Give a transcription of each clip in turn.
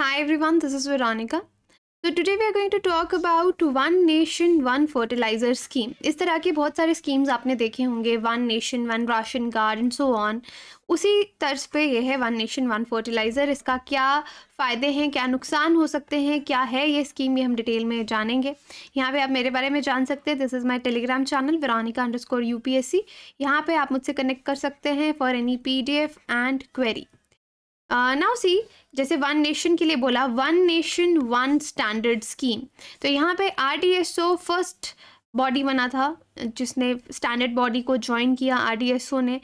Hi everyone, this is Veronica. तो today we are going to talk about one nation one fertiliser scheme इस तरह के बहुत सारे स्कीम्स आपने देखे होंगे one nation one ration card and so on उसी तर्ज पे ये है वन नेशन वन फर्टिलाइज़र इसका क्या फ़ायदे हैं क्या नुकसान हो सकते हैं क्या है ये स्कीम ये हम डिटेल में जानेंगे यहाँ पे आप मेरे बारे में जान सकते हैं this is my Telegram channel Veronica underscore U P S C यहाँ पर आप मुझसे कनेक्ट कर सकते हैं for any P D F and query now uh, see जैसे वन नेशन के लिए बोला one nation one standard scheme तो यहाँ पे ओ फर्स्ट बॉडी बना था जिसने स्टैंडर्ड बॉडी को ज्वाइन किया आर एस ओ ने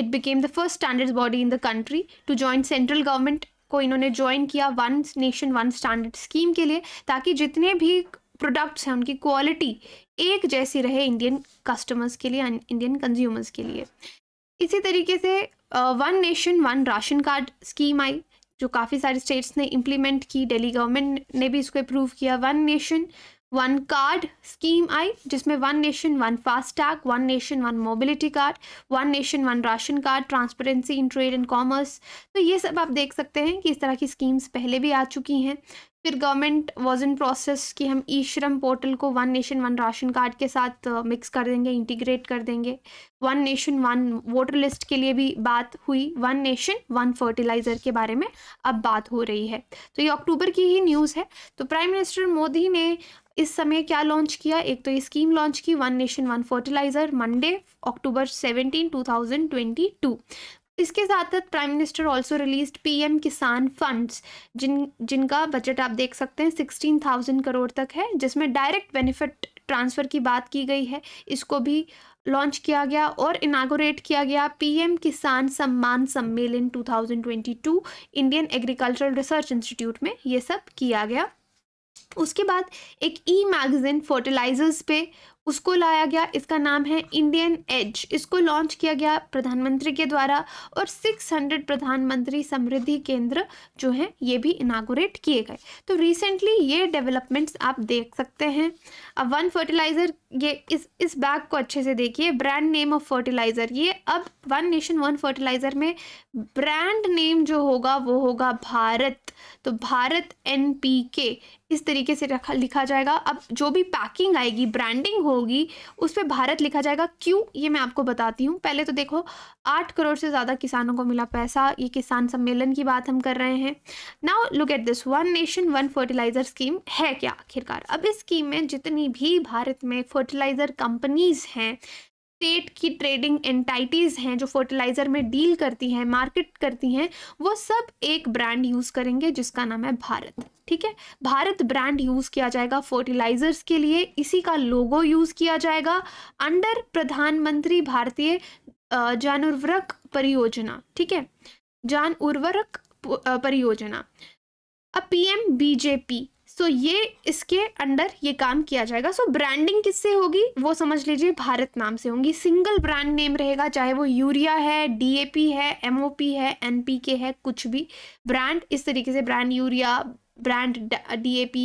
it became the first standard body in the country to join central government को इन्होंने ज्वाइन किया one nation one standard scheme के लिए ताकि जितने भी प्रोडक्ट्स हैं उनकी क्वालिटी एक जैसी रहे इंडियन कस्टमर्स के लिए इंडियन कंज्यूमर्स के लिए इसी तरीके से one nation one ration card scheme आई जो काफ़ी सारे स्टेट्स ने इम्प्लीमेंट की दिल्ली गवर्नमेंट ने भी इसको अप्रूव किया one nation one card scheme आई जिसमें one nation one FASTag one nation one mobility card one nation one ration card transparency in trade and commerce तो ये सब आप देख सकते हैं कि इस तरह की स्कीम्स पहले भी आ चुकी हैं फिर गवर्नमेंट वॉज इन प्रोसेस कि हम ई श्रम पोर्टल को one nation one ration card के साथ मिक्स uh, कर देंगे इंटीग्रेट कर देंगे one nation one voter list के लिए भी बात हुई वन नेशन वन फर्टिलाइज़र के बारे में अब बात हो रही है तो ये अक्टूबर की ही न्यूज़ है तो प्राइम मिनिस्टर मोदी ने इस समय क्या लॉन्च किया एक तो ये स्कीम लॉन्च की one nation one fertiliser Monday October seventeen two thousand twenty two इसके साथ साथ prime minister also release PM Kisan funds जिन जिनका बजट आप देख सकते हैं सिक्सटीन थाउजेंड करोड़ तक है जिसमें डायरेक्ट बेनिफिट ट्रांसफ़र की बात की गई है इसको भी लॉन्च किया गया और इनागोरेट किया गया पीएम किसान सम्मान सम्मेलन 2022 इंडियन एग्रीकल्चरल रिसर्च इंस्टीट्यूट में ये सब किया गया उसके बाद एक ई मैगज़ीन फर्टिलाइजर्स पे उसको लाया गया इसका नाम है इंडियन एज इसको लॉन्च किया गया प्रधानमंत्री के द्वारा और 600 प्रधानमंत्री समृद्धि केंद्र जो हैं ये भी इनागोरेट किए गए तो रिसेंटली ये डेवलपमेंट्स आप देख सकते हैं अब वन फर्टिलाइज़र ये इस इस बैग को अच्छे से देखिए ब्रांड नेम ऑफ फर्टिलाइज़र ये अब वन नेशन वन फर्टिलाइज़र में ब्रांड नेम जो होगा वो होगा भारत तो भारत एन इस तरीके तरीके से रखा लिखा जाएगा अब जो भी पैकिंग आएगी ब्रांडिंग होगी उस पर भारत लिखा जाएगा क्यों ये मैं आपको बताती हूँ पहले तो देखो आठ करोड़ से ज़्यादा किसानों को मिला पैसा ये किसान सम्मेलन की बात हम कर रहे हैं now look at this one nation one fertiliser scheme है क्या आखिरकार अब इस स्कीम में जितनी भी भारत में फर्टिलाइज़र कंपनीज़ हैं स्टेट की ट्रेडिंग एंटाइटीज़ हैं जो फर्टिलाइज़र में डील करती हैं मार्केट करती हैं वो सब एक ब्रांड यूज़ करेंगे जिसका नाम है भारत ठीक है भारत ब्रांड यूज़ किया जाएगा फर्टिलाइज़र्स के लिए इसी का लोगो यूज़ किया जाएगा अंडर प्रधानमंत्री भारतीय जान उर्वरक परियोजना ठीक है जान उर्वरक परियोजना अब पीएम बीजेपी सो तो so, ये इसके अंडर ये काम किया जाएगा सो ब्रांडिंग किससे होगी वो समझ लीजिए भारत नाम से होंगी सिंगल ब्रांड नेम रहेगा चाहे वो यूरिया है डीएपी है एमओपी है एनपीके है कुछ भी ब्रांड इस तरीके से brand urea brand DAP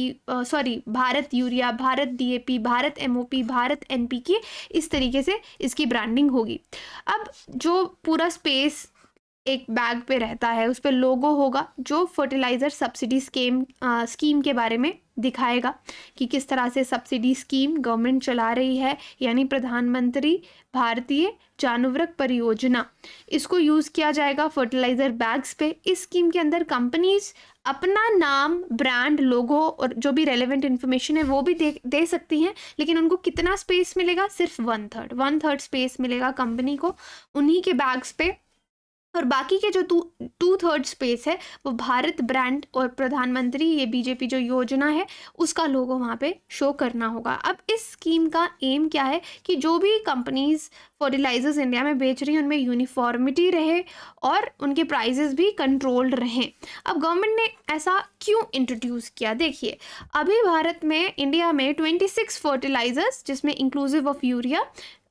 sorry Bharat urea Bharat DAP Bharat MOP Bharat NPK इस तरीके से इसकी ब्रांडिंग होगी अब जो पूरा स्पेस एक बैग पे रहता है उस पर लोगो होगा जो फर्टिलाइज़र सब्सिडी स्कीम स्कीम के बारे में दिखाएगा कि किस तरह से सब्सिडी स्कीम गवर्नमेंट चला रही है यानी प्रधानमंत्री भारतीय जानवरक परियोजना इसको यूज़ किया जाएगा फर्टिलाइज़र बैग्स पे इस स्कीम के अंदर कंपनीज अपना नाम ब्रांड लोगो और जो भी रेलेवेंट इन्फॉर्मेशन है वो भी दे दे सकती हैं लेकिन उनको कितना स्पेस मिलेगा सिर्फ one third one third space मिलेगा कंपनी को उन्हीं के बैग्स पे और बाकी के जो टू टू थर्ड स्पेस है वो भारत ब्रांड और प्रधानमंत्री ये बीजेपी जो योजना है उसका लोगों वहाँ पे शो करना होगा अब इस स्कीम का एम क्या है कि जो भी कंपनीज़ फर्टिलाइजर्स इंडिया में बेच रही हैं उनमें यूनिफॉर्मिटी रहे और उनके प्राइजेस भी कंट्रोल्ड रहें अब गवर्नमेंट ने ऐसा क्यों इंट्रोड्यूस किया देखिए अभी भारत में इंडिया में ट्वेंटी सिक्स फर्टिलाइजर्स जिसमें इंक्लूसिव ऑफ यूरिया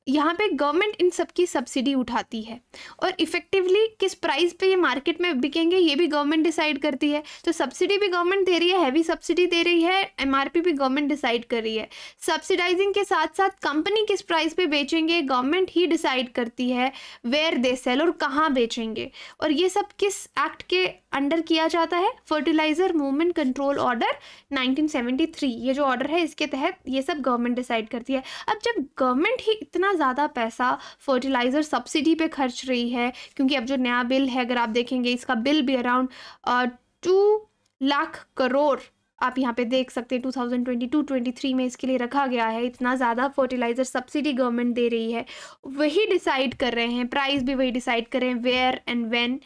यहाँ पे गवर्नमेंट इन सब की सब्सिडी उठाती है और इफेक्टिवली किस प्राइस पे ये मार्केट में बिकेंगे ये भी गवर्नमेंट डिसाइड करती है तो सब्सिडी भी गवर्नमेंट दे रही है हैवी सब्सिडी दे रही है एमआरपी भी गवर्नमेंट डिसाइड कर रही है सब्सिडाइजिंग के साथ साथ कंपनी किस प्राइस पे बेचेंगे गवर्नमेंट ही डिसाइड करती है वेयर दे सेल और कहाँ बेचेंगे और ये सब किस एक्ट के अंडर किया जाता है फर्टिलाइजर मूवमेंट कंट्रोल ऑर्डर 1973 ये जो ऑर्डर है इसके तहत ये सब गवर्नमेंट डिसाइड करती है अब जब गवर्नमेंट ही इतना ज़्यादा पैसा फर्टिलाइज़र सब्सिडी पे खर्च रही है क्योंकि अब जो नया बिल है अगर आप देखेंगे इसका बिल भी अराउंड टू लाख करोड़ आप यहाँ पे देख सकते हैं 2022-23 में इसके लिए रखा गया है इतना ज़्यादा फर्टिलाइज़र सब्सिडी गवर्नमेंट दे रही है वही डिसाइड कर रहे हैं प्राइस भी वही डिसाइड कर रहे हैं वेयर एंड वेन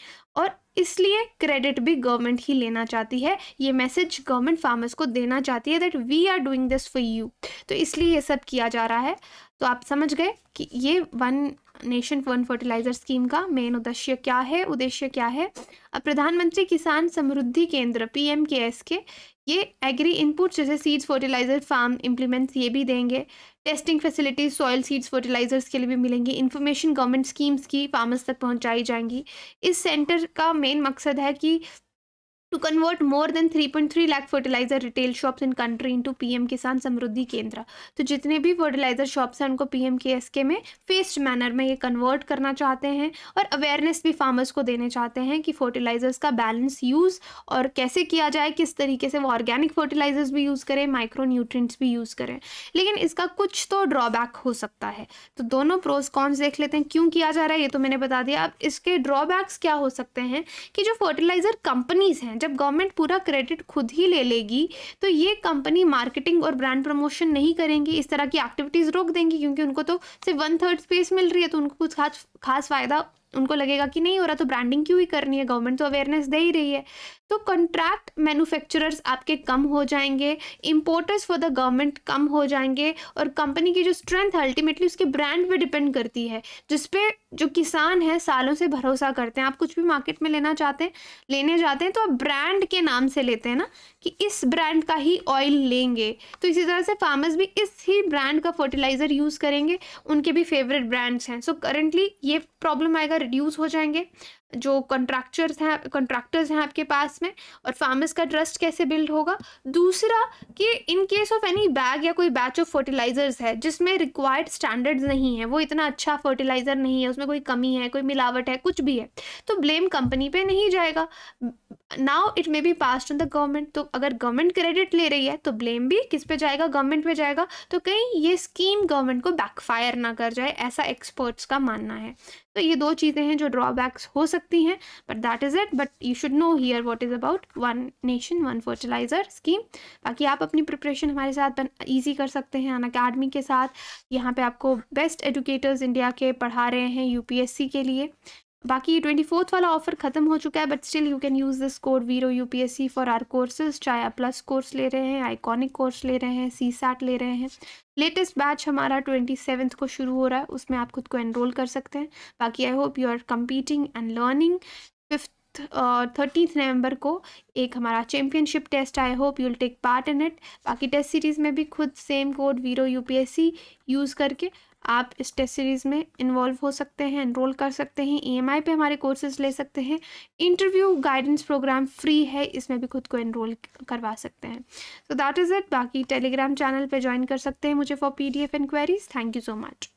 और इसलिए क्रेडिट भी गवर्नमेंट ही लेना चाहती है ये मैसेज गवर्नमेंट फार्मर्स को देना चाहती है that we are doing this for you तो इसलिए ये सब किया जा रहा है तो आप समझ गए कि ये one nation one fertiliser scheme का मेन उद्देश्य क्या है उद्देश्य क्या है अब प्रधानमंत्री किसान समृद्धि केंद्र पी एम के एस के ये एग्री इनपुट जैसे सीड्स फर्टिलाइजर फार्म इम्प्लीमेंट्स ये भी देंगे testing facilities soil seeds fertilisers के लिए भी मिलेंगी इन्फॉर्मेशन गवर्नमेंट स्कीम्स की फार्मर्स तक पहुंचाई जाएंगी इस सेंटर का मेन मकसद है कि more than three point 3.3 lakh fertiliser retail shops in country into PM Kisan Samriddhi केंद्र तो जितने भी फर्टिलाइजर शॉप्स हैं उनको पीएम के में फेस्ड मैनर में ये कन्वर्ट करना चाहते हैं और अवेयरनेस भी फार्मर्स को देने चाहते हैं कि फर्टिलाइजर्स का बैलेंस यूज़ और कैसे किया जाए किस तरीके से वो ऑर्गेनिक फर्टिलाइजर्स भी यूज़ करें माइक्रो न्यूट्रिएंट्स भी यूज़ करें लेकिन इसका कुछ तो ड्रॉबैक हो सकता है तो दोनों प्रोज कॉन्स देख लेते हैं क्यों किया जा रहा है ये तो मैंने बता दिया अब इसके ड्रॉबैक्स क्या हो सकते हैं कि जो फर्टिलाइजर कंपनीज हैं हैं जब गवर्नमेंट पूरा क्रेडिट खुद ही ले लेगी तो ये कंपनी मार्केटिंग और ब्रांड प्रमोशन नहीं करेंगी इस तरह की एक्टिविटीज़ रोक देंगी क्योंकि उनको तो सिर्फ वन थर्ड स्पेस मिल रही है तो उनको कुछ खास खास फ़ायदा उनको लगेगा कि नहीं हो रहा तो ब्रांडिंग क्यों ही करनी है गवर्नमेंट तो अवेयरनेस दे ही रही है तो कॉन्ट्रैक्ट मैन्युफैक्चरर्स आपके कम हो जाएंगे इम्पोर्टर्स फॉर द गवर्नमेंट कम हो जाएंगे और कंपनी की जो स्ट्रेंथ है अल्टीमेटली उसके ब्रांड पे डिपेंड करती है जिसपे जो किसान है सालों से भरोसा करते हैं आप कुछ भी मार्केट में लेना चाहते हैं लेने जाते हैं तो आप ब्रांड के नाम से लेते हैं ना कि इस ब्रांड का ही ऑयल लेंगे तो इसी तरह से फार्मर्स भी इस ही ब्रांड का फर्टिलाइज़र यूज़ करेंगे उनके भी फेवरेट ब्रांड्स हैं सो करेंटली ये प्रॉब्लम आएगा रिड्यूस हो जाएंगे जो कॉन्ट्रैक्चर्स हैं कॉन्ट्रैक्टर्स हैं आपके पास में और फार्मर्स का ट्रस्ट कैसे बिल्ड होगा दूसरा कि in case of any bag या कोई बैच ऑफ फर्टिलाइजर्स है जिसमें रिक्वायर्ड स्टैंडर्ड्स नहीं है वो इतना अच्छा फर्टिलाइज़र नहीं है उसमें कोई कमी है कोई मिलावट है कुछ भी है तो ब्लेम कंपनी पे नहीं जाएगा now it may be pass on the government तो अगर गवर्नमेंट क्रेडिट ले रही है तो ब्लेम भी किस पे जाएगा गवर्नमेंट पे जाएगा तो कहीं ये स्कीम गवर्नमेंट को बैकफायर ना कर जाए ऐसा एक्सपर्ट्स का मानना है तो ये दो चीज़ें हैं जो ड्रॉबैक्स हो सकते सकती हैं but that is it but you should know here what is about one nation one fertiliser scheme बाकी आप अपनी प्रिपरेशन हमारे साथ ईजी कर सकते हैं अन अकेडमी के साथ यहाँ पे आपको बेस्ट एजुकेटर्स इंडिया के पढ़ा रहे हैं यूपीएससी के लिए बाकी ये ट्वेंटी फोर्थ वाला ऑफर ख़त्म हो चुका है but still you can use this code VERO U P S C for our courses चाहे आप प्लस कोर्स ले रहे हैं आइकॉनिक कोर्स ले रहे हैं सी सैट ले रहे हैं लेटेस्ट बैच हमारा ट्वेंटी सेवन्थ को शुरू हो रहा है उसमें आप खुद को एनरोल कर सकते हैं बाकी I hope you are competing and learning fifth और थर्टीथ नवंबर को एक हमारा championship test I hope will take part in it बाकी टेस्ट सीरीज़ में भी खुद same code VERO UPSC use करके आप इस टेस्ट सीरीज़ में इन्वॉल्व हो सकते हैं इनरोल कर सकते हैं ईएमआई e पे हमारे कोर्सेज ले सकते हैं इंटरव्यू गाइडेंस प्रोग्राम फ्री है इसमें भी खुद को इनरोल करवा सकते हैं सो दैट इज़ इट बाकी टेलीग्राम चैनल पे ज्वाइन कर सकते हैं मुझे for PDF F inquiries thank you so much